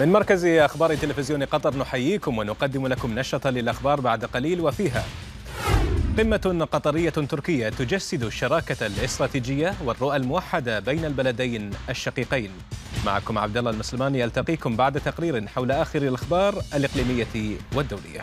من مركز أخبار تلفزيون قطر نحييكم ونقدم لكم نشرة للأخبار بعد قليل وفيها قمة قطرية تركية تجسد الشراكة الاستراتيجية والرؤى الموحدة بين البلدين الشقيقين معكم عبد الله المسلماني يلتقيكم بعد تقرير حول آخر الأخبار الإقليمية والدولية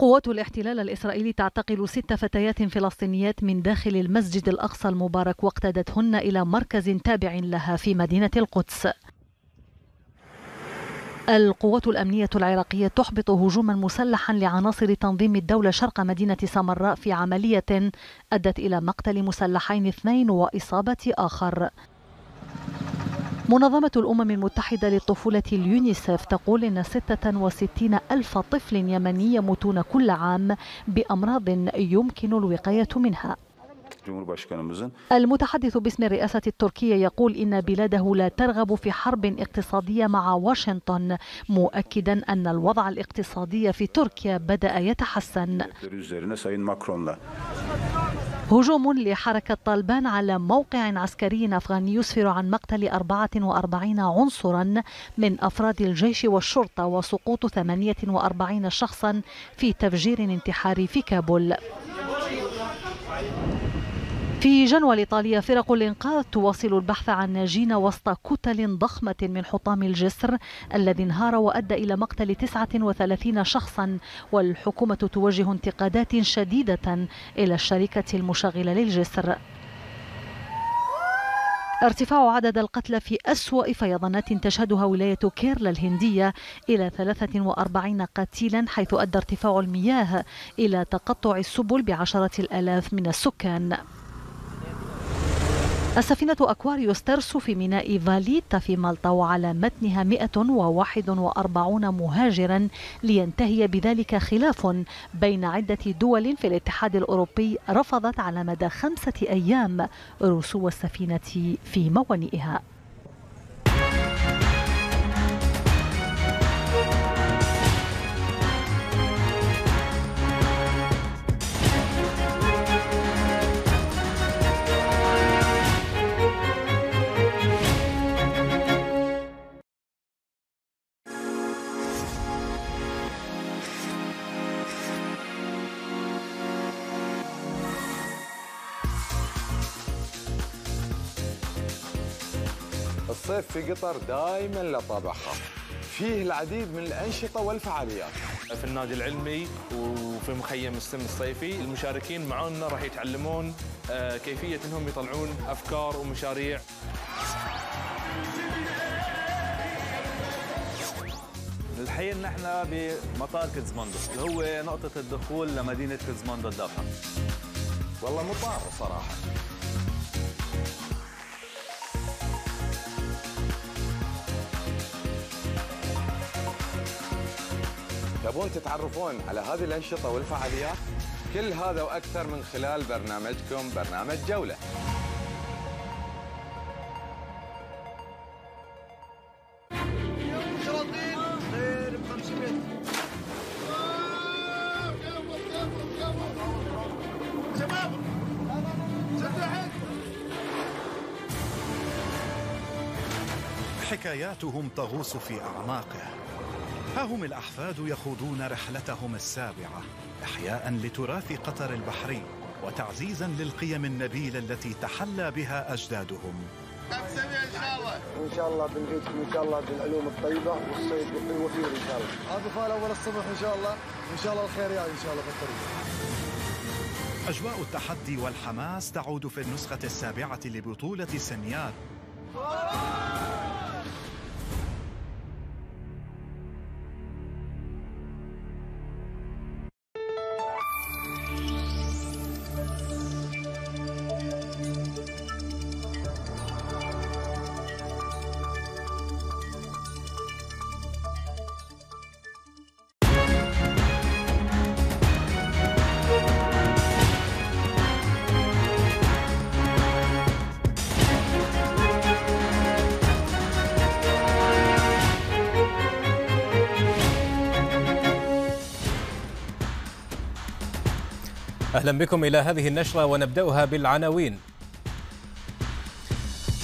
قوات الاحتلال الإسرائيلي تعتقل ست فتيات فلسطينيات من داخل المسجد الأقصى المبارك واقتادتهن إلى مركز تابع لها في مدينة القدس القوات الأمنية العراقية تحبط هجوما مسلحا لعناصر تنظيم الدولة شرق مدينة سمراء في عملية أدت إلى مقتل مسلحين اثنين وإصابة آخر منظمة الأمم المتحدة للطفولة اليونيسف تقول إن 66 ألف طفل يمني يموتون كل عام بأمراض يمكن الوقاية منها المتحدث باسم الرئاسة التركية يقول إن بلاده لا ترغب في حرب اقتصادية مع واشنطن مؤكدا أن الوضع الاقتصادي في تركيا بدأ يتحسن هجوم لحركة طالبان على موقع عسكري أفغاني يسفر عن مقتل 44 عنصرا من أفراد الجيش والشرطة وسقوط 48 شخصا في تفجير انتحاري في كابول في جنوى الإيطالية فرق الإنقاذ تواصل البحث عن ناجين وسط كتل ضخمة من حطام الجسر الذي انهار وأدى إلى مقتل 39 شخصا والحكومة توجه انتقادات شديدة إلى الشركة المشغلة للجسر ارتفاع عدد القتلى في أسوأ فيضانات تشهدها ولاية كيرلا الهندية إلى 43 قتيلا حيث أدى ارتفاع المياه إلى تقطع السبل بعشرة الآلاف من السكان السفينة أكواريوس ترسو في ميناء فاليتا في مالطا وعلى متنها 141 مهاجرا لينتهي بذلك خلاف بين عدة دول في الاتحاد الأوروبي رفضت على مدى خمسة أيام رسو السفينة في موانئها قطر دائما لطبخه فيه العديد من الأنشطة والفعاليات في النادي العلمي وفي مخيم السم الصيفي المشاركين معنا راح يتعلمون آه، كيفية أنهم يطلعون أفكار ومشاريع الحين نحن بمطار كيتزماندو اللي هو نقطة الدخول لمدينة كيتزماندو الداخل والله مطار صراحة تبون تتعرفون على هذه الأنشطة والفعاليات كل هذا وأكثر من خلال برنامجكم برنامج جولة حكاياتهم تغوص في أعماقه هم الأحفاد يخوضون رحلتهم السابعة إحياء لتراث قطر البحري وتعزيزا للقيم النبيلة التي تحلى بها أجدادهم ان شاء الله ان شاء الله ان شاء الله بالعلوم الطيبه والصيد الوفير ان شاء الله هذا اول الصبح ان شاء الله ان شاء الله الخير يعني ان شاء الله بالطريق أجواء التحدي والحماس تعود في النسخة السابعة لبطولة السنيات أهلا بكم إلى هذه النشرة ونبدأها بالعناوين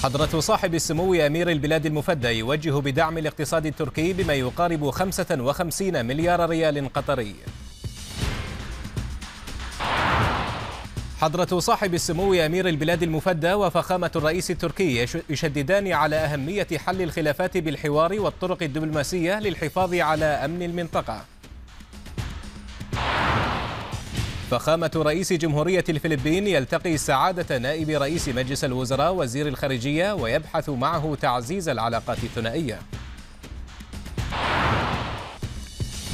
حضرة صاحب السمو أمير البلاد المفدى يوجه بدعم الاقتصاد التركي بما يقارب 55 مليار ريال قطري حضرة صاحب السمو أمير البلاد المفدى وفخامة الرئيس التركي يشددان على أهمية حل الخلافات بالحوار والطرق الدبلوماسية للحفاظ على أمن المنطقة فخامة رئيس جمهورية الفلبين يلتقي سعادة نائب رئيس مجلس الوزراء وزير الخارجية ويبحث معه تعزيز العلاقات الثنائية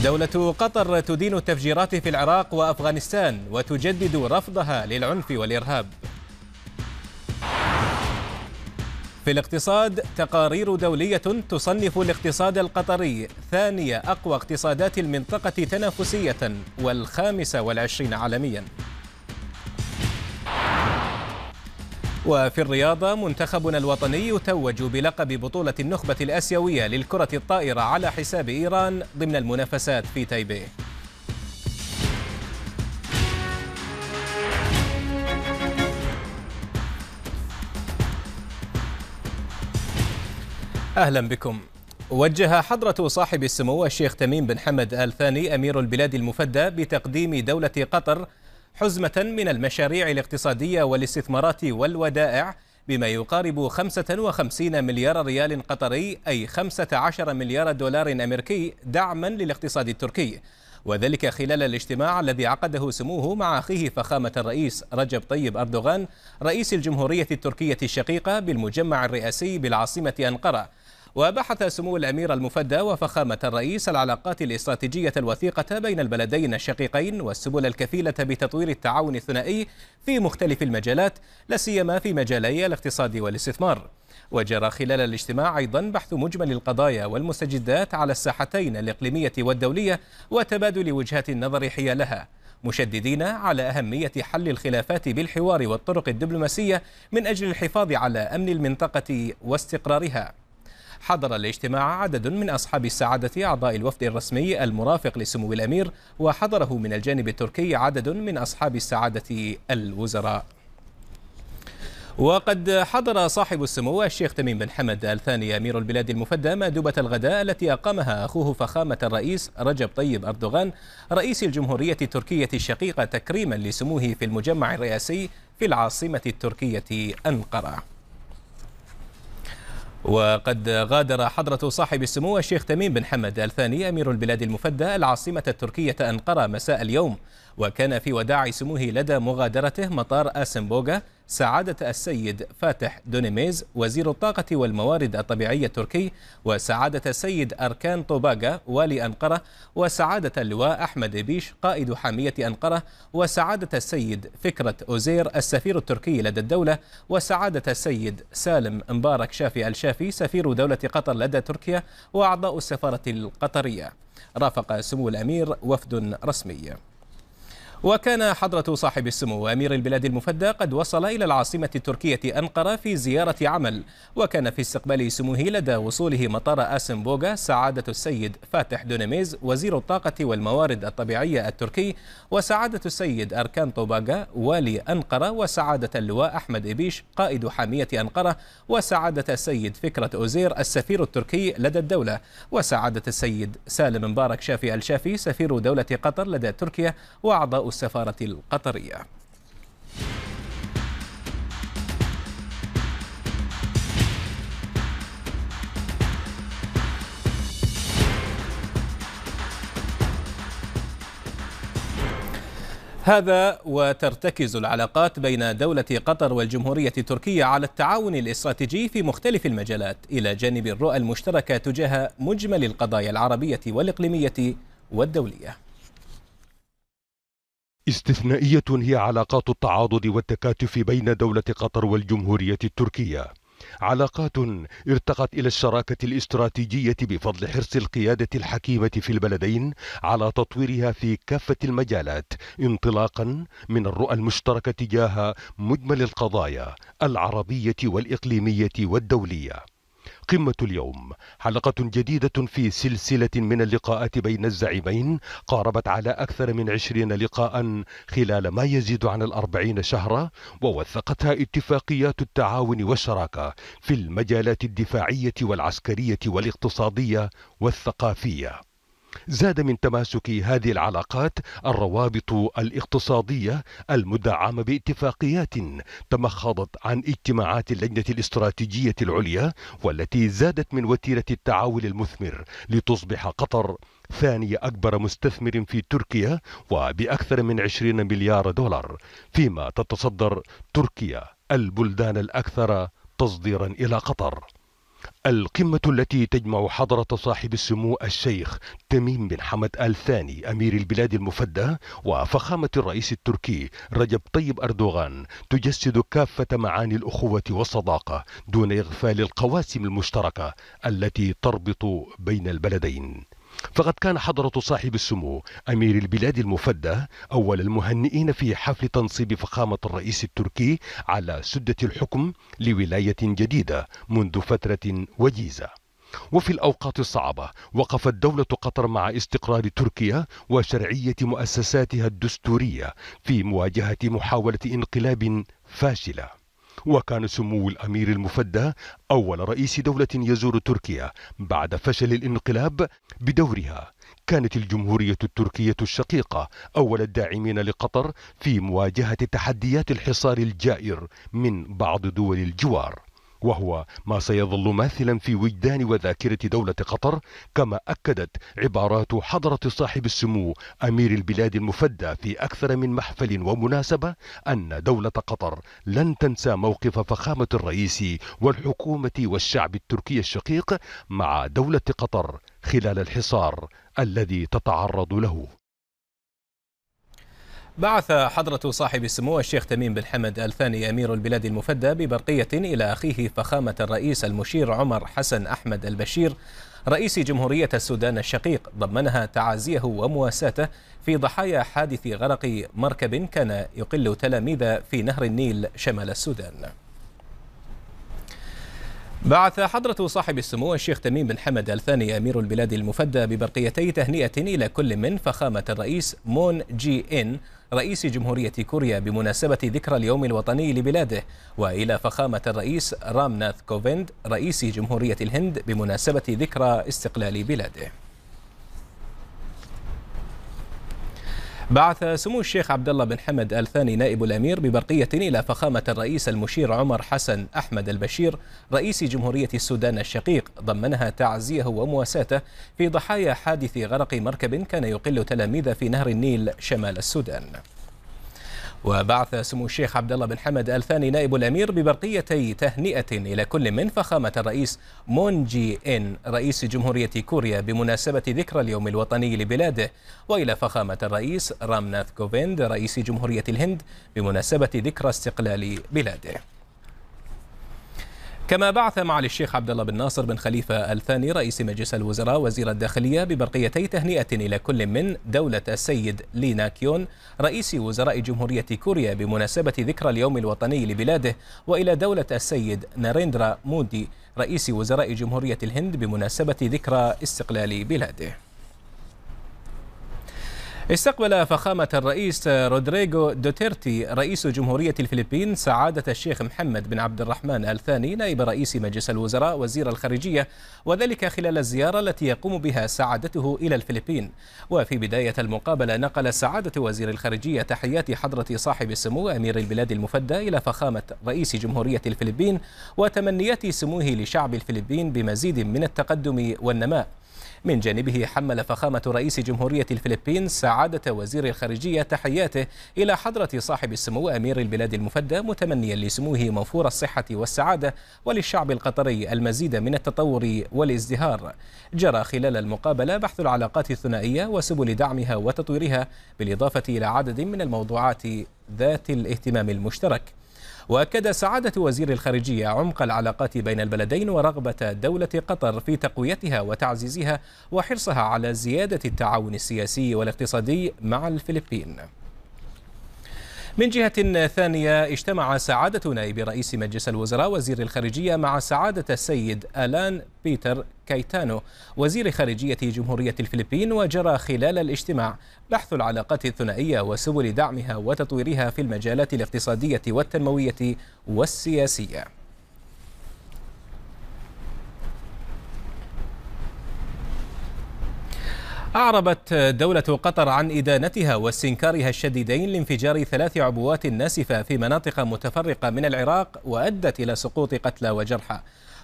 دولة قطر تدين التفجيرات في العراق وأفغانستان وتجدد رفضها للعنف والإرهاب في الاقتصاد تقارير دولية تصنف الاقتصاد القطري ثاني أقوى اقتصادات المنطقة تنافسية والخامس والعشرين عالمياً وفي الرياضة منتخبنا الوطني يتوج بلقب بطولة النخبة الآسيوية للكرة الطائرة على حساب إيران ضمن المنافسات في تايبيه أهلا بكم وجه حضرة صاحب السمو الشيخ تميم بن حمد آل ثاني أمير البلاد المفدى بتقديم دولة قطر حزمة من المشاريع الاقتصادية والاستثمارات والودائع بما يقارب 55 مليار ريال قطري أي 15 مليار دولار أمريكي دعما للاقتصاد التركي وذلك خلال الاجتماع الذي عقده سموه مع أخيه فخامة الرئيس رجب طيب أردوغان رئيس الجمهورية التركية الشقيقة بالمجمع الرئاسي بالعاصمة أنقرة وبحث سمو الأمير المفدى وفخامة الرئيس العلاقات الاستراتيجية الوثيقة بين البلدين الشقيقين والسبل الكفيلة بتطوير التعاون الثنائي في مختلف المجالات لا سيما في مجالي الاقتصاد والاستثمار وجرى خلال الاجتماع أيضا بحث مجمل القضايا والمستجدات على الساحتين الإقليمية والدولية وتبادل وجهات النظر حيالها مشددين على أهمية حل الخلافات بالحوار والطرق الدبلوماسية من أجل الحفاظ على أمن المنطقة واستقرارها حضر الاجتماع عدد من أصحاب السعادة أعضاء الوفد الرسمي المرافق لسمو الأمير وحضره من الجانب التركي عدد من أصحاب السعادة الوزراء وقد حضر صاحب السمو الشيخ تميم بن حمد الثاني أمير البلاد المفدى مأدبة الغداء التي أقامها أخوه فخامة الرئيس رجب طيب أردوغان رئيس الجمهورية التركية الشقيقة تكريما لسموه في المجمع الرئاسي في العاصمة التركية أنقرة وقد غادر حضرة صاحب السمو الشيخ تميم بن حمد الثاني أمير البلاد المفدى العاصمة التركية أنقرة مساء اليوم وكان في وداع سموه لدى مغادرته مطار أسنبوغا سعادة السيد فاتح دونيميز وزير الطاقة والموارد الطبيعية التركي وسعادة السيد أركان طوباغا والي أنقرة وسعادة اللواء أحمد بيش قائد حامية أنقرة وسعادة السيد فكرة أوزير السفير التركي لدى الدولة وسعادة السيد سالم مبارك شافي الشافي سفير دولة قطر لدى تركيا وأعضاء السفارة القطرية رافق سمو الأمير وفد رسمي وكان حضرة صاحب السمو أمير البلاد المفدى قد وصل إلى العاصمة التركية أنقرة في زيارة عمل وكان في استقبال سموه لدى وصوله مطار أسنبوغا سعادة السيد فاتح دوناميز وزير الطاقة والموارد الطبيعية التركي وسعادة السيد أركان طوباغا والي أنقرة وسعادة اللواء أحمد إبيش قائد حامية أنقرة وسعادة السيد فكرة أوزير السفير التركي لدى الدولة وسعادة السيد سالم مبارك شافي الشافي سفير دولة قطر لدى تركيا وأعضاء السفارة القطرية هذا وترتكز العلاقات بين دولة قطر والجمهورية التركية على التعاون الاستراتيجي في مختلف المجالات إلى جانب الرؤى المشتركة تجاه مجمل القضايا العربية والإقليمية والدولية استثنائية هي علاقات التعاضد والتكاتف بين دولة قطر والجمهورية التركية علاقات ارتقت الى الشراكه الاستراتيجيه بفضل حرص القياده الحكيمه في البلدين على تطويرها في كافه المجالات انطلاقا من الرؤى المشتركه تجاه مجمل القضايا العربيه والاقليميه والدوليه قمة اليوم حلقة جديدة في سلسلة من اللقاءات بين الزعيمين قاربت على أكثر من عشرين لقاء خلال ما يزيد عن الأربعين شهرا ووثقتها اتفاقيات التعاون والشراكة في المجالات الدفاعية والعسكرية والاقتصادية والثقافية زاد من تماسك هذه العلاقات الروابط الاقتصادية المدعمة باتفاقيات تمخضت عن اجتماعات اللجنة الاستراتيجية العليا والتي زادت من وتيرة التعاون المثمر لتصبح قطر ثاني أكبر مستثمر في تركيا وبأكثر من 20 مليار دولار فيما تتصدر تركيا البلدان الأكثر تصديرا إلى قطر القمة التي تجمع حضرة صاحب السمو الشيخ تميم بن حمد آل ثاني أمير البلاد المفدى وفخامة الرئيس التركي رجب طيب أردوغان تجسد كافة معاني الأخوة والصداقة دون إغفال القواسم المشتركة التي تربط بين البلدين فقد كان حضرة صاحب السمو أمير البلاد المفدى أول المهنئين في حفل تنصيب فخامة الرئيس التركي على سدة الحكم لولاية جديدة منذ فترة وجيزة وفي الأوقات الصعبة وقفت دولة قطر مع استقرار تركيا وشرعية مؤسساتها الدستورية في مواجهة محاولة انقلاب فاشلة وكان سمو الأمير المفدى أول رئيس دولة يزور تركيا بعد فشل الانقلاب بدورها كانت الجمهورية التركية الشقيقة أول الداعمين لقطر في مواجهة تحديات الحصار الجائر من بعض دول الجوار وهو ما سيظل ماثلا في وجدان وذاكرة دولة قطر كما أكدت عبارات حضرة صاحب السمو أمير البلاد المفدى في أكثر من محفل ومناسبة أن دولة قطر لن تنسى موقف فخامة الرئيس والحكومة والشعب التركي الشقيق مع دولة قطر خلال الحصار الذي تتعرض له بعث حضرة صاحب السمو الشيخ تميم بن حمد الثاني أمير البلاد المفدى ببرقية إلى أخيه فخامة الرئيس المشير عمر حسن أحمد البشير رئيس جمهورية السودان الشقيق ضمنها تعازيه ومواساته في ضحايا حادث غرق مركب كان يقل تلاميذ في نهر النيل شمال السودان بعث حضرة صاحب السمو الشيخ تميم بن حمد الثاني أمير البلاد المفدى ببرقيتي تهنئة إلى كل من فخامة الرئيس مون جي إن رئيس جمهورية كوريا بمناسبة ذكرى اليوم الوطني لبلاده وإلى فخامة الرئيس رامناث كوفيند رئيس جمهورية الهند بمناسبة ذكرى استقلال بلاده بعث سمو الشيخ عبد الله بن حمد آل ثاني نائب الأمير ببرقية إلى فخامة الرئيس المشير عمر حسن أحمد البشير رئيس جمهورية السودان الشقيق ضمنها تعزيه ومواساته في ضحايا حادث غرق مركب كان يقل تلاميذه في نهر النيل شمال السودان وبعث سمو الشيخ عبد الله بن حمد آل ثاني نائب الأمير ببرقيتي تهنئة إلى كل من فخامة الرئيس مون جي إن رئيس جمهورية كوريا بمناسبة ذكرى اليوم الوطني لبلاده وإلى فخامة الرئيس رامناث كوفيند رئيس جمهورية الهند بمناسبة ذكرى استقلال بلاده كما بعث معالي الشيخ عبد الله بن ناصر بن خليفة الثاني رئيس مجلس الوزراء وزير الداخلية ببرقيتي تهنئة إلى كل من دولة السيد لي ناكيون رئيس وزراء جمهورية كوريا بمناسبة ذكرى اليوم الوطني لبلاده وإلى دولة السيد ناريندرا مودي رئيس وزراء جمهورية الهند بمناسبة ذكرى استقلال بلاده استقبل فخامة الرئيس رودريغو دوتيرتي رئيس جمهورية الفلبين سعادة الشيخ محمد بن عبد الرحمن الثاني نائب رئيس مجلس الوزراء وزير الخارجية وذلك خلال الزيارة التي يقوم بها سعادته إلى الفلبين وفي بداية المقابلة نقل سعادة وزير الخارجية تحيات حضرة صاحب السمو أمير البلاد المفدى إلى فخامة رئيس جمهورية الفلبين وتمنيات سموه لشعب الفلبين بمزيد من التقدم والنماء من جانبه حمل فخامة رئيس جمهورية الفلبين سعادة وزير الخارجية تحياته إلى حضرة صاحب السمو أمير البلاد المفدى متمنيا لسموه موفور الصحة والسعادة وللشعب القطري المزيد من التطور والازدهار جرى خلال المقابلة بحث العلاقات الثنائية وسبل دعمها وتطويرها بالإضافة إلى عدد من الموضوعات ذات الاهتمام المشترك وأكد سعادة وزير الخارجية عمق العلاقات بين البلدين ورغبة دولة قطر في تقويتها وتعزيزها وحرصها على زيادة التعاون السياسي والاقتصادي مع الفلبين من جهة ثانية اجتمع سعادة نائب رئيس مجلس الوزراء وزير الخارجية مع سعادة السيد ألان بيتر كايتانو وزير خارجية جمهورية الفلبين وجرى خلال الاجتماع بحث العلاقات الثنائية وسبل دعمها وتطويرها في المجالات الاقتصادية والتنموية والسياسية أعربت دولة قطر عن إدانتها واستنكارها الشديدين لانفجار ثلاث عبوات ناسفة في مناطق متفرقة من العراق وأدت إلى سقوط قتلى وجرحى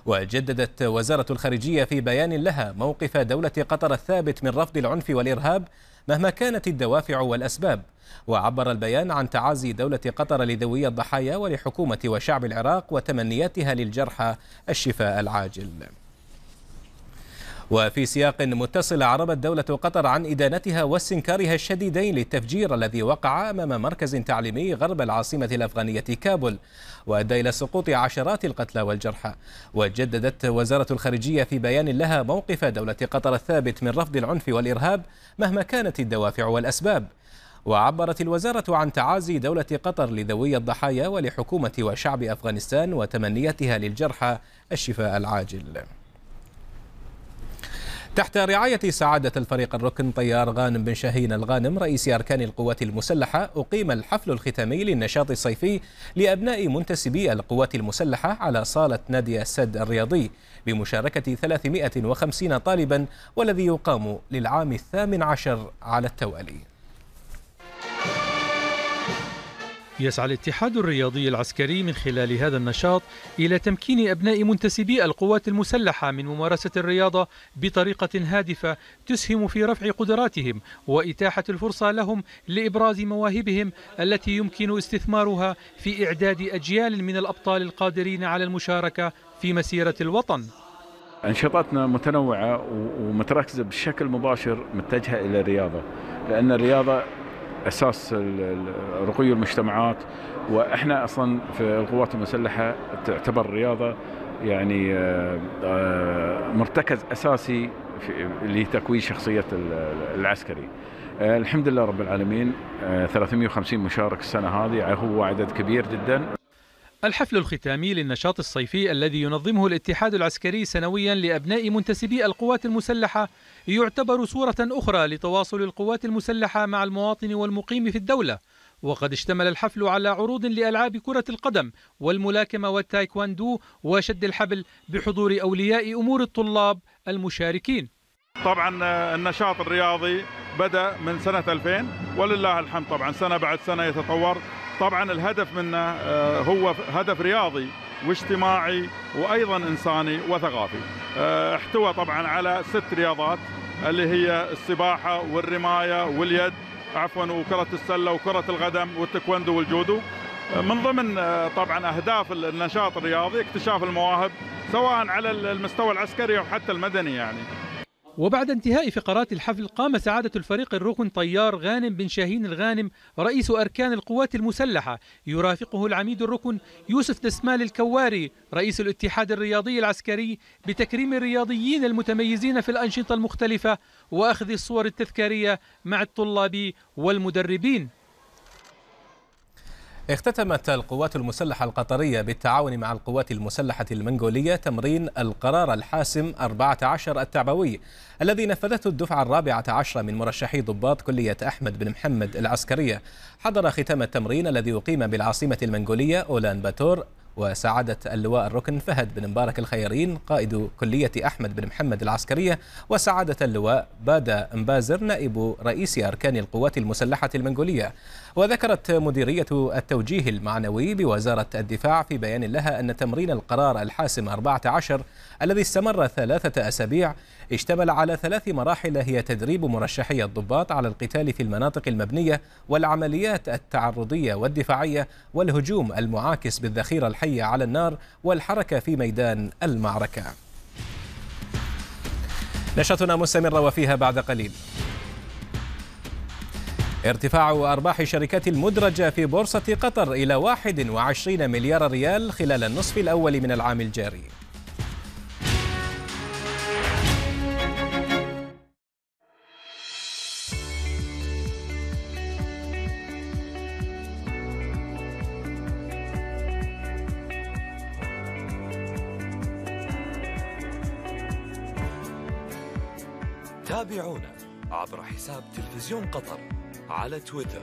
وجددت وزارة الخارجية في بيان لها موقف دولة قطر الثابت من رفض العنف والإرهاب مهما كانت الدوافع والأسباب وعبر البيان عن تعازي دولة قطر لذوي الضحايا ولحكومة وشعب العراق وتمنياتها للجرحى الشفاء العاجل وفي سياق متصل عربت دولة قطر عن إدانتها واستنكارها الشديدين للتفجير الذي وقع أمام مركز تعليمي غرب العاصمة الأفغانية كابول وأدى إلى سقوط عشرات القتلى والجرحى وجددت وزارة الخارجية في بيان لها موقف دولة قطر الثابت من رفض العنف والإرهاب مهما كانت الدوافع والأسباب وعبرت الوزارة عن تعازي دولة قطر لذوي الضحايا ولحكومة وشعب أفغانستان وتمنيتها للجرحى الشفاء العاجل تحت رعاية سعادة الفريق الركن طيار غانم بن شاهين الغانم رئيس أركان القوات المسلحة أقيم الحفل الختامي للنشاط الصيفي لأبناء منتسبي القوات المسلحة على صالة نادي السد الرياضي بمشاركة 350 طالبا والذي يقام للعام الثامن عشر على التوالي يسعى الاتحاد الرياضي العسكري من خلال هذا النشاط إلى تمكين أبناء منتسبي القوات المسلحة من ممارسة الرياضة بطريقة هادفة تسهم في رفع قدراتهم وإتاحة الفرصة لهم لإبراز مواهبهم التي يمكن استثمارها في إعداد أجيال من الأبطال القادرين على المشاركة في مسيرة الوطن أنشطتنا متنوعة ومتركزة بشكل مباشر متجهة إلى الرياضة لأن الرياضة اساس رقي المجتمعات واحنا اصلا في القوات المسلحه تعتبر الرياضه يعني آه، آه، مرتكز اساسي لتكوين شخصيه العسكري. آه، الحمد لله رب العالمين 350 مشارك السنه هذه هو عدد كبير جدا الحفل الختامي للنشاط الصيفي الذي ينظمه الاتحاد العسكري سنويا لأبناء منتسبي القوات المسلحة يعتبر صورة أخرى لتواصل القوات المسلحة مع المواطن والمقيم في الدولة وقد اشتمل الحفل على عروض لألعاب كرة القدم والملاكمة والتايكواندو وشد الحبل بحضور أولياء أمور الطلاب المشاركين طبعا آه، النشاط الرياضي بدأ من سنة 2000 ولله الحمد طبعا سنة بعد سنة يتطور طبعا الهدف منه آه، هو هدف رياضي واجتماعي وايضا انساني وثقافي. آه، احتوى طبعا على ست رياضات اللي هي السباحه والرمايه واليد عفوا وكره السله وكره القدم والتكويندو والجودو. آه، من ضمن طبعا اهداف النشاط الرياضي اكتشاف المواهب سواء على المستوى العسكري او حتى المدني يعني. وبعد انتهاء فقرات الحفل قام سعادة الفريق الركن طيار غانم بن شاهين الغانم رئيس أركان القوات المسلحة يرافقه العميد الركن يوسف دسمال الكواري رئيس الاتحاد الرياضي العسكري بتكريم الرياضيين المتميزين في الأنشطة المختلفة وأخذ الصور التذكارية مع الطلاب والمدربين اختتمت القوات المسلحة القطرية بالتعاون مع القوات المسلحة المنغولية تمرين القرار الحاسم 14 التعبوي الذي نفذته الدفعة الرابعة عشرة من مرشحي ضباط كلية أحمد بن محمد العسكرية حضر ختام التمرين الذي أقيم بالعاصمة المنغولية أولان باتور وسعادة اللواء الركن فهد بن مبارك الخيرين قائد كلية أحمد بن محمد العسكرية وسعادة اللواء بادا مبازر نائب رئيس أركان القوات المسلحة المنغولية وذكرت مديرية التوجيه المعنوي بوزارة الدفاع في بيان لها أن تمرين القرار الحاسم 14 الذي استمر ثلاثة أسابيع اشتمل على ثلاث مراحل هي تدريب مرشحي الضباط على القتال في المناطق المبنية والعمليات التعرضية والدفاعية والهجوم المعاكس بالذخيرة الحية على النار والحركة في ميدان المعركة نشاطنا مستمرة وفيها بعد قليل ارتفاع أرباح الشركات المدرجة في بورصة قطر إلى 21 مليار ريال خلال النصف الأول من العام الجاري تابعونا عبر حساب تلفزيون قطر على تويتر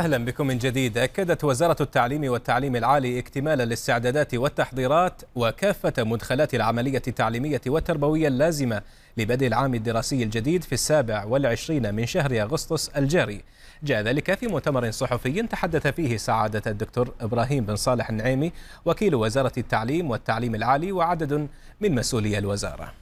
أهلا بكم من جديد أكدت وزارة التعليم والتعليم العالي اكتمال الاستعدادات والتحضيرات وكافة مدخلات العملية التعليمية والتربوية اللازمة لبدء العام الدراسي الجديد في السابع والعشرين من شهر أغسطس الجاري جاء ذلك في مؤتمر صحفي تحدث فيه سعادة الدكتور إبراهيم بن صالح النعيمي وكيل وزارة التعليم والتعليم العالي وعدد من مسؤولي الوزارة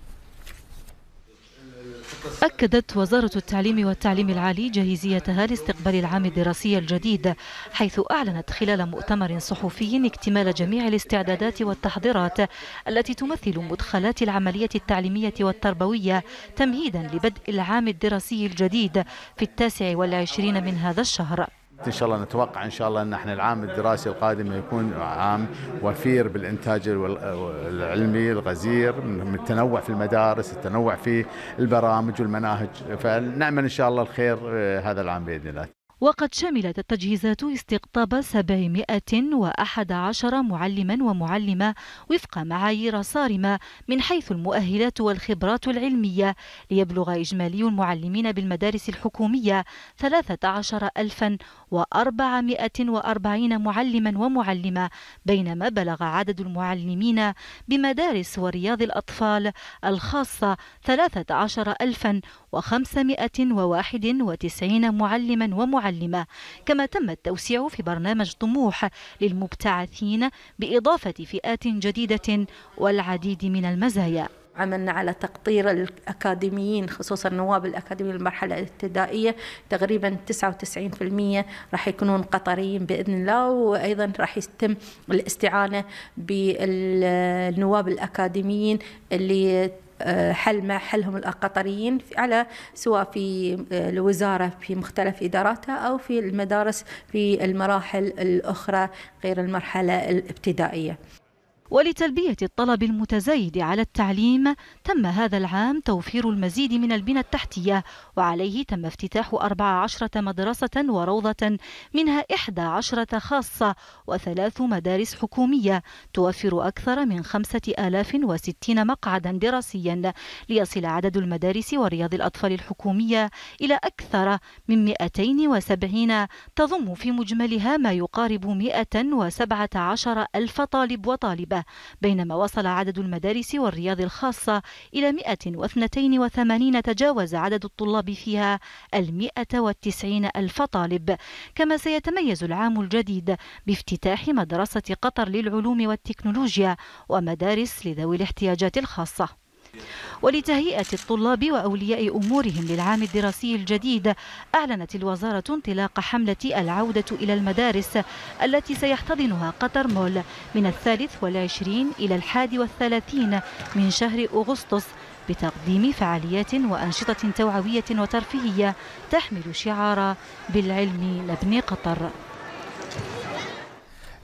أكدت وزارة التعليم والتعليم العالي جاهزيتها لاستقبال العام الدراسي الجديد حيث أعلنت خلال مؤتمر صحفي اكتمال جميع الاستعدادات والتحضيرات التي تمثل مدخلات العملية التعليمية والتربوية تمهيدا لبدء العام الدراسي الجديد في التاسع والعشرين من هذا الشهر ان شاء الله نتوقع ان شاء الله ان احنا العام الدراسي القادم يكون عام وفير بالانتاج العلمي الغزير من التنوع في المدارس، التنوع في البرامج والمناهج، فنعمل ان شاء الله الخير آه، هذا العام باذن الله. وقد شملت التجهيزات استقطاب 711 معلما ومعلمة وفق معايير صارمة من حيث المؤهلات والخبرات العلمية ليبلغ إجمالي المعلمين بالمدارس الحكومية 13440 معلما ومعلمة بينما بلغ عدد المعلمين بمدارس ورياض الأطفال الخاصة 13000 وخمسمائة وواحد وتسعين معلما ومعلمة كما تم التوسيع في برنامج طموح للمبتعثين بإضافة فئات جديدة والعديد من المزايا عملنا على تقطير الأكاديميين خصوصا نواب الأكاديمية المرحلة الابتدائية تقريبا 99% راح يكونون قطريين بإذن الله وأيضا راح يتم الاستعانة بالنواب الأكاديميين اللي آه، حل مع حلهم القطريين على سواء في آه، الوزارة في مختلف إداراتها أو في المدارس في المراحل الأخرى غير المرحلة الابتدائية ولتلبية الطلب المتزايد على التعليم تم هذا العام توفير المزيد من البنى التحتية وعليه تم افتتاح 14 مدرسة وروضة منها 11 خاصة وثلاث مدارس حكومية توفر أكثر من 5060 مقعدا دراسيا ليصل عدد المدارس ورياض الأطفال الحكومية إلى أكثر من 270 تضم في مجملها ما يقارب 117 ألف طالب وطالبة بينما وصل عدد المدارس والرياض الخاصة إلى 182 تجاوز عدد الطلاب فيها 190 ألف طالب كما سيتميز العام الجديد بافتتاح مدرسة قطر للعلوم والتكنولوجيا ومدارس لذوي الاحتياجات الخاصة ولتهيئة الطلاب وأولياء أمورهم للعام الدراسي الجديد أعلنت الوزارة انطلاق حملة العودة إلى المدارس التي سيحتضنها قطر مول من الثالث والعشرين إلى الحادي والثلاثين من شهر أغسطس بتقديم فعاليات وأنشطة توعوية وترفيهية تحمل شعار بالعلم لابن قطر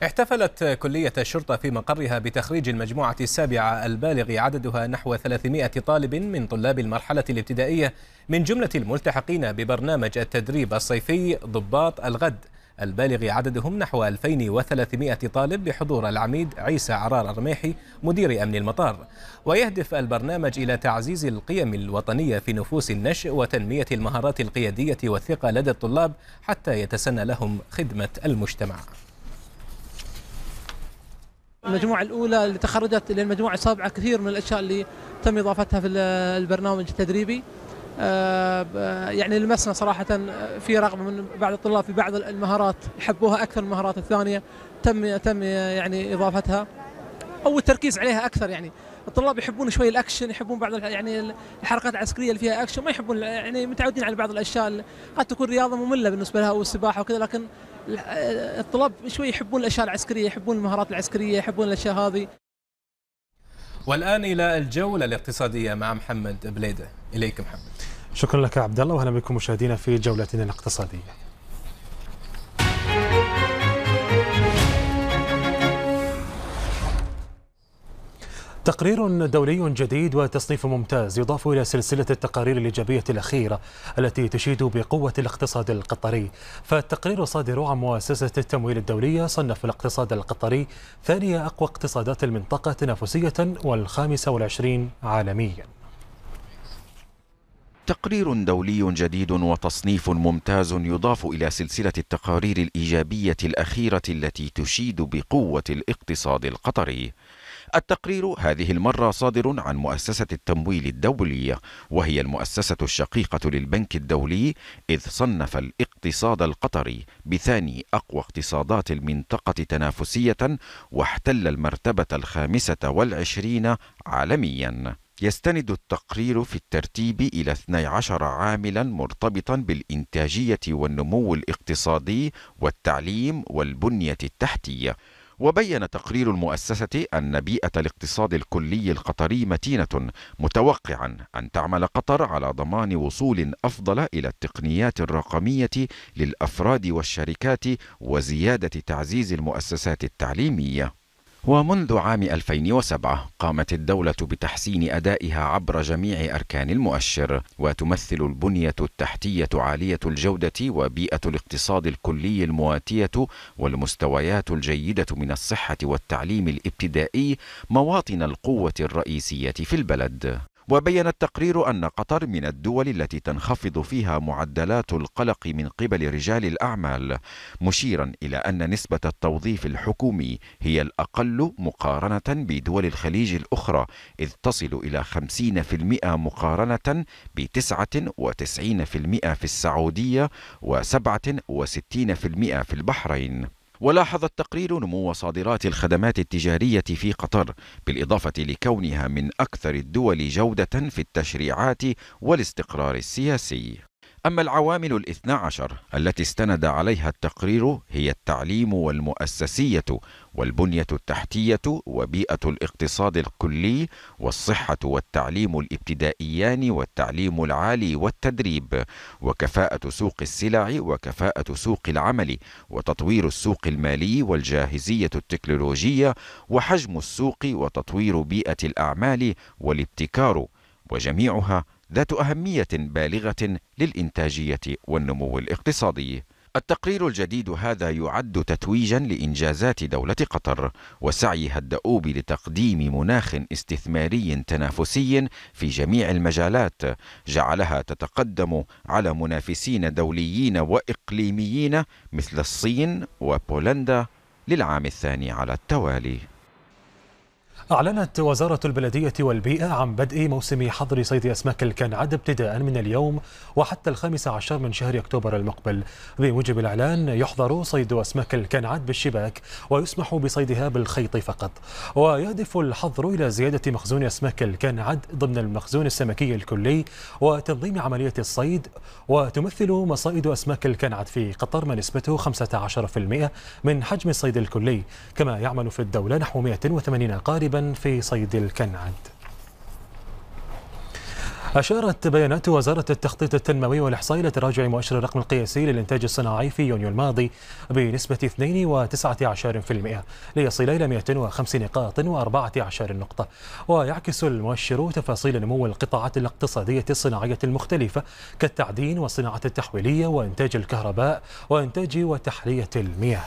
احتفلت كلية الشرطة في مقرها بتخريج المجموعة السابعة البالغ عددها نحو 300 طالب من طلاب المرحلة الابتدائية من جملة الملتحقين ببرنامج التدريب الصيفي ضباط الغد البالغ عددهم نحو 2300 طالب بحضور العميد عيسى عرار الرميحي مدير أمن المطار ويهدف البرنامج إلى تعزيز القيم الوطنية في نفوس النشء وتنمية المهارات القيادية والثقة لدى الطلاب حتى يتسنى لهم خدمة المجتمع المجموعة الأولى اللي تخرجت للمجموعة السابعة كثير من الأشياء اللي تم إضافتها في البرنامج التدريبي آه، آه، يعني لمسنا صراحة آه، في رغبة من بعض الطلاب في بعض المهارات يحبوها أكثر من المهارات الثانية تم تم يعني إضافتها أو التركيز عليها أكثر يعني الطلاب يحبون شوي الاكشن يحبون بعض يعني الحركات العسكريه اللي فيها اكشن ما يحبون يعني متعودين على بعض الاشياء قد تكون رياضه ممله بالنسبه لها او السباحه وكذا لكن الطلاب شوي يحبون الاشياء العسكريه يحبون المهارات العسكريه يحبون الاشياء هذه والان الى الجوله الاقتصاديه مع محمد بليده اليك محمد شكرا لك عبد الله واهلا بكم مشاهدينا في جولتنا الاقتصاديه تقرير دولي جديد وتصنيف ممتاز يضاف إلى سلسلة التقارير الإيجابية الأخيرة التي تشيد بقوة الاقتصاد القطري فالتقرير الصادر عن مؤسسة التمويل الدولية صنف الاقتصاد القطري ثاني أقوى اقتصادات المنطقة تنافسية والخامس والعشرين عالمياً تقرير دولي جديد وتصنيف ممتاز يضاف إلى سلسلة التقارير الإيجابية الأخيرة التي تشيد بقوة الاقتصاد القطري التقرير هذه المرة صادر عن مؤسسة التمويل الدولية وهي المؤسسة الشقيقة للبنك الدولي إذ صنف الاقتصاد القطري بثاني أقوى اقتصادات المنطقة تنافسية واحتل المرتبة الخامسة والعشرين عالمياً يستند التقرير في الترتيب إلى 12 عاملا مرتبطا بالإنتاجية والنمو الاقتصادي والتعليم والبنية التحتية وبين تقرير المؤسسة أن بيئة الاقتصاد الكلي القطري متينة متوقعا أن تعمل قطر على ضمان وصول أفضل إلى التقنيات الرقمية للأفراد والشركات وزيادة تعزيز المؤسسات التعليمية ومنذ عام 2007 قامت الدولة بتحسين أدائها عبر جميع أركان المؤشر وتمثل البنية التحتية عالية الجودة وبيئة الاقتصاد الكلي المواتية والمستويات الجيدة من الصحة والتعليم الابتدائي مواطن القوة الرئيسية في البلد وبين التقرير أن قطر من الدول التي تنخفض فيها معدلات القلق من قبل رجال الأعمال مشيرا إلى أن نسبة التوظيف الحكومي هي الأقل مقارنة بدول الخليج الأخرى إذ تصل إلى 50% مقارنة ب 99% في السعودية و 67% في البحرين ولاحظ التقرير نمو صادرات الخدمات التجارية في قطر بالإضافة لكونها من أكثر الدول جودة في التشريعات والاستقرار السياسي أما العوامل الاثنى عشر التي استند عليها التقرير هي التعليم والمؤسسية والبنية التحتية وبيئة الاقتصاد الكلي والصحة والتعليم الابتدائيان والتعليم العالي والتدريب وكفاءة سوق السلع وكفاءة سوق العمل وتطوير السوق المالي والجاهزية التكنولوجية وحجم السوق وتطوير بيئة الأعمال والابتكار وجميعها ذات أهمية بالغة للإنتاجية والنمو الاقتصادي. التقرير الجديد هذا يعد تتويجا لإنجازات دولة قطر وسعيها الدؤوب لتقديم مناخ استثماري تنافسي في جميع المجالات جعلها تتقدم على منافسين دوليين وإقليميين مثل الصين وبولندا للعام الثاني على التوالي أعلنت وزارة البلدية والبيئة عن بدء موسم حظر صيد أسماك الكنعد ابتداء من اليوم وحتى الخامس عشر من شهر أكتوبر المقبل بموجب الإعلان يحظر صيد أسماك الكنعد بالشباك ويسمح بصيدها بالخيط فقط ويهدف الحظر إلى زيادة مخزون أسماك الكنعد ضمن المخزون السمكي الكلي وتنظيم عملية الصيد وتمثل مصائد أسماك الكنعد في قطر ما نسبته 15% من حجم الصيد الكلي كما يعمل في الدولة نحو 180 قارب في صيد الكنعد أشارت بيانات وزارة التخطيط التنموي والإحصاء إلى تراجع مؤشر الرقم القياسي للإنتاج الصناعي في يونيو الماضي بنسبة 2.19% ليصل إلى 105 نقاط و14 نقطة ويعكس المؤشر تفاصيل نمو القطاعات الاقتصادية الصناعية المختلفة كالتعدين والصناعة التحويلية وإنتاج الكهرباء وإنتاج وتحلية المياه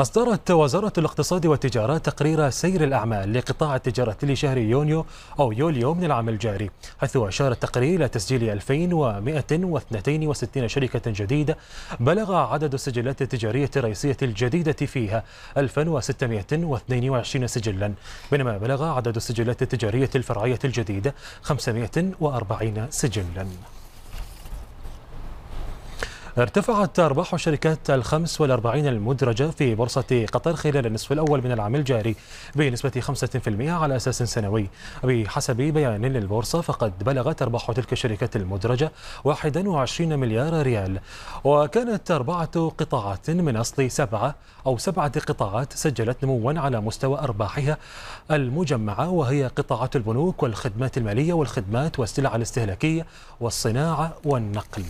أصدرت وزارة الاقتصاد والتجارة تقرير سير الأعمال لقطاع التجارة لشهر يونيو أو يوليو من العام الجاري حيث أشار التقرير إلى تسجيل 2162 شركة جديدة بلغ عدد السجلات التجارية الرئيسية الجديدة فيها 1622 سجلا بينما بلغ عدد السجلات التجارية الفرعية الجديدة 540 سجلا ارتفعت أرباح الشركات الخمس والأربعين المدرجة في بورصة قطر خلال النصف الأول من العام الجاري بنسبة 5% على أساس سنوي بحسب بيان للبورصة فقد بلغت أرباح تلك الشركات المدرجة 21 مليار ريال وكانت أربعة قطاعات من أصل سبعة أو سبعة قطاعات سجلت نموا على مستوى أرباحها المجمعة وهي قطاعات البنوك والخدمات المالية والخدمات والسلع الاستهلاكية والصناعة والنقل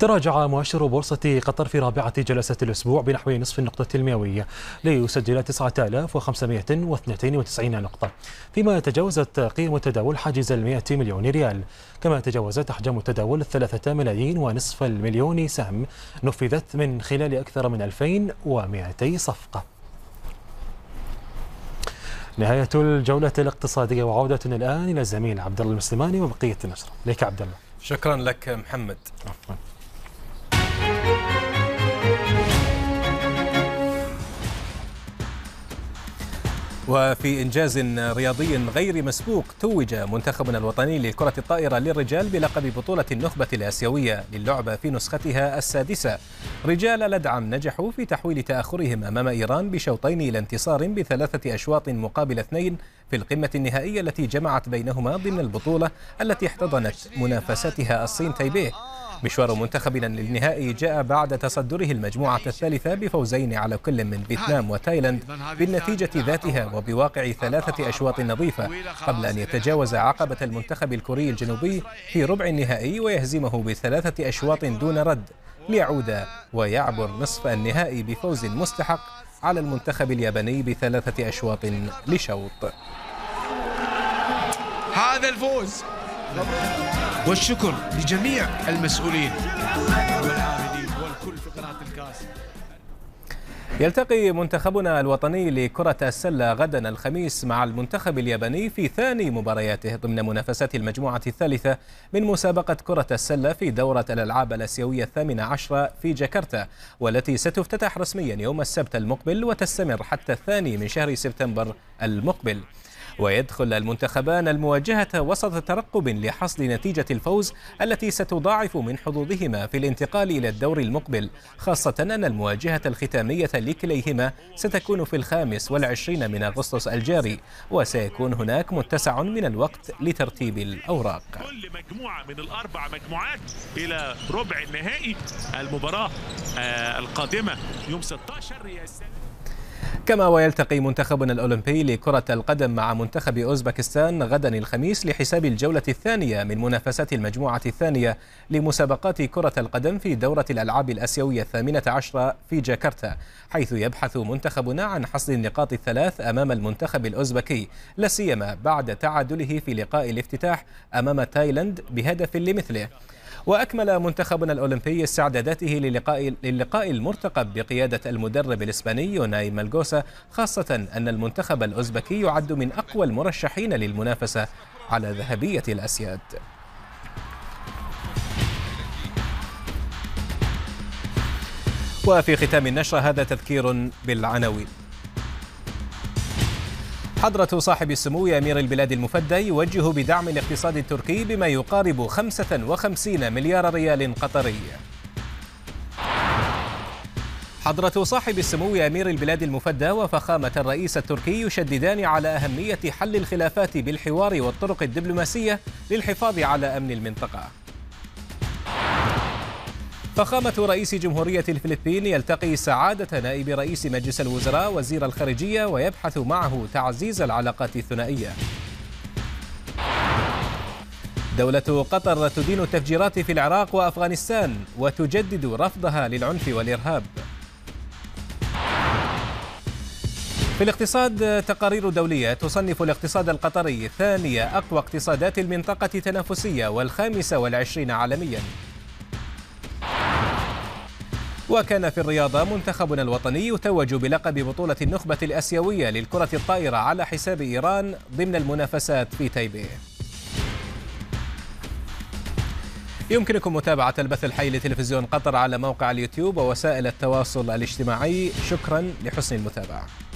تراجع مؤشر بورصة قطر في رابعة جلسة الأسبوع بنحو نصف النقطة المئوية ليسجل 9592 نقطة فيما تجاوزت قيمة التداول حاجز ال 100 مليون ريال كما تجاوزت أحجام التداول الثلاثة ملايين ونصف المليون سهم نفذت من خلال أكثر من 2200 صفقة نهاية الجولة الاقتصادية وعودة الآن إلى الزميل عبد الله المسلماني وبقية النشرة لك عبد الله شكرا لك محمد عفوا وفي إنجاز رياضي غير مسبوق توج منتخبنا الوطني لكرة الطائرة للرجال بلقب بطولة النخبة الآسيوية للعبة في نسختها السادسة رجال لدعم نجحوا في تحويل تأخرهم أمام إيران بشوطين إلى انتصار بثلاثة أشواط مقابل اثنين في القمة النهائية التي جمعت بينهما ضمن البطولة التي احتضنت منافستها الصين تايبيه مشوار منتخبنا للنهائي جاء بعد تصدره المجموعة الثالثة بفوزين على كل من فيتنام وتايلاند بالنتيجة ذاتها وبواقع ثلاثة أشواط نظيفة قبل أن يتجاوز عقبة المنتخب الكوري الجنوبي في ربع النهائي ويهزمه بثلاثة أشواط دون رد ليعود ويعبر نصف النهائي بفوز مستحق على المنتخب الياباني بثلاثة أشواط لشوط هذا الفوز والشكر لجميع المسؤولين والكل في قناة الكاس يلتقي منتخبنا الوطني لكرة السلة غدا الخميس مع المنتخب الياباني في ثاني مبارياته ضمن منافسة المجموعة الثالثة من مسابقة كرة السلة في دورة الألعاب الآسيوية الثامنة عشرة في جاكرتا والتي ستفتتح رسميا يوم السبت المقبل وتستمر حتى الثاني من شهر سبتمبر المقبل ويدخل المنتخبان المواجهة وسط ترقب لحصد نتيجة الفوز التي ستضاعف من حظوظهما في الانتقال إلى الدور المقبل خاصة أن المواجهة الختامية لكليهما ستكون في الخامس والعشرين من أغسطس الجاري وسيكون هناك متسع من الوقت لترتيب الأوراق كل مجموعة من الأربع مجموعات إلى ربع النهائي المباراة آه، القادمة يوم 16 يا سلام كما ويلتقي منتخبنا الأولمبي لكرة القدم مع منتخب أوزبكستان غدا الخميس لحساب الجولة الثانية من منافسات المجموعة الثانية لمسابقات كرة القدم في دورة الألعاب الأسيوية الثامنة عشرة في جاكرتا حيث يبحث منتخبنا عن حصد النقاط الثلاث أمام المنتخب الأوزبكي لا سيما بعد تعادله في لقاء الافتتاح أمام تايلاند بهدف لمثله وأكمل منتخبنا الأولمبي استعداداته للقاء, للقاء المرتقب بقيادة المدرب الإسباني يوناي مالجوسا خاصة أن المنتخب الأوزبكي يعد من أقوى المرشحين للمنافسة على ذهبية الأسياد وفي ختام النشرة هذا تذكير بالعناوين حضرة صاحب السمو أمير البلاد المفدى يوجه بدعم الاقتصاد التركي بما يقارب 55 مليار ريال قطري حضرة صاحب السمو أمير البلاد المفدى وفخامة الرئيس التركي يشددان على أهمية حل الخلافات بالحوار والطرق الدبلوماسية للحفاظ على أمن المنطقة فخامة رئيس جمهورية الفلبين يلتقي سعادة نائب رئيس مجلس الوزراء وزير الخارجية ويبحث معه تعزيز العلاقات الثنائية دولة قطر تدين التفجيرات في العراق وأفغانستان وتجدد رفضها للعنف والإرهاب في الاقتصاد تقارير دولية تصنف الاقتصاد القطري ثاني أقوى اقتصادات المنطقة تنافسية والخامسة والعشرين عالمياً وكان في الرياضة منتخبنا الوطني يتوج بلقب بطولة النخبة الأسيوية للكرة الطائرة على حساب إيران ضمن المنافسات في تايبيه يمكنكم متابعة البث الحي لتلفزيون قطر على موقع اليوتيوب ووسائل التواصل الاجتماعي شكرا لحسن المتابعة